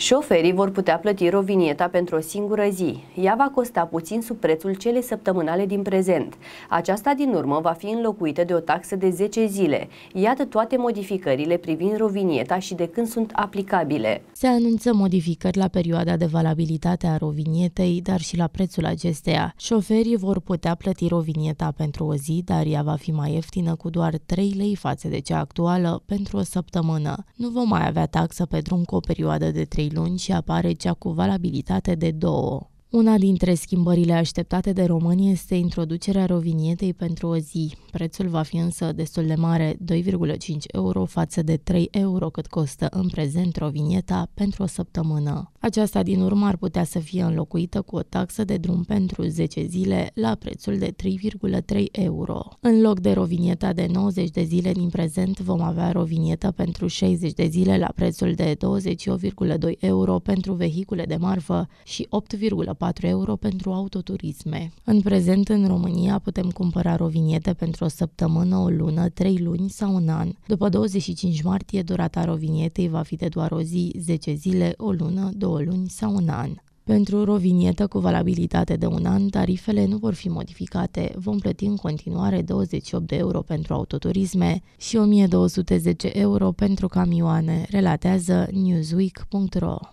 Șoferii vor putea plăti rovinieta pentru o singură zi. Ea va costa puțin sub prețul cele săptămânale din prezent. Aceasta din urmă va fi înlocuită de o taxă de 10 zile. Iată toate modificările privind rovinieta și de când sunt aplicabile. Se anunță modificări la perioada de valabilitate a rovinietei, dar și la prețul acesteia. Șoferii vor putea plăti rovinieta pentru o zi, dar ea va fi mai ieftină cu doar 3 lei față de cea actuală pentru o săptămână. Nu vom mai avea taxă pe drum cu o perioadă de 3 trei luni și apare cea cu valabilitate de două. Una dintre schimbările așteptate de români este introducerea rovinietei pentru o zi. Prețul va fi însă destul de mare, 2,5 euro față de 3 euro cât costă în prezent rovinieta pentru o săptămână. Aceasta din urmă ar putea să fie înlocuită cu o taxă de drum pentru 10 zile la prețul de 3,3 euro. În loc de rovinieta de 90 de zile din prezent, vom avea rovinietă pentru 60 de zile la prețul de 28,2 euro pentru vehicule de marfă și 8,4 euro pentru autoturisme. În prezent, în România, putem cumpăra roviniete pentru o săptămână, o lună, 3 luni sau un an. După 25 martie, durata rovinietei va fi de doar o zi, 10 zile, o lună, 2 două luni sau un an. Pentru rovinietă cu valabilitate de un an, tarifele nu vor fi modificate. Vom plăti în continuare 28 de euro pentru autoturisme și 1210 euro pentru camioane, relatează newsweek.ro.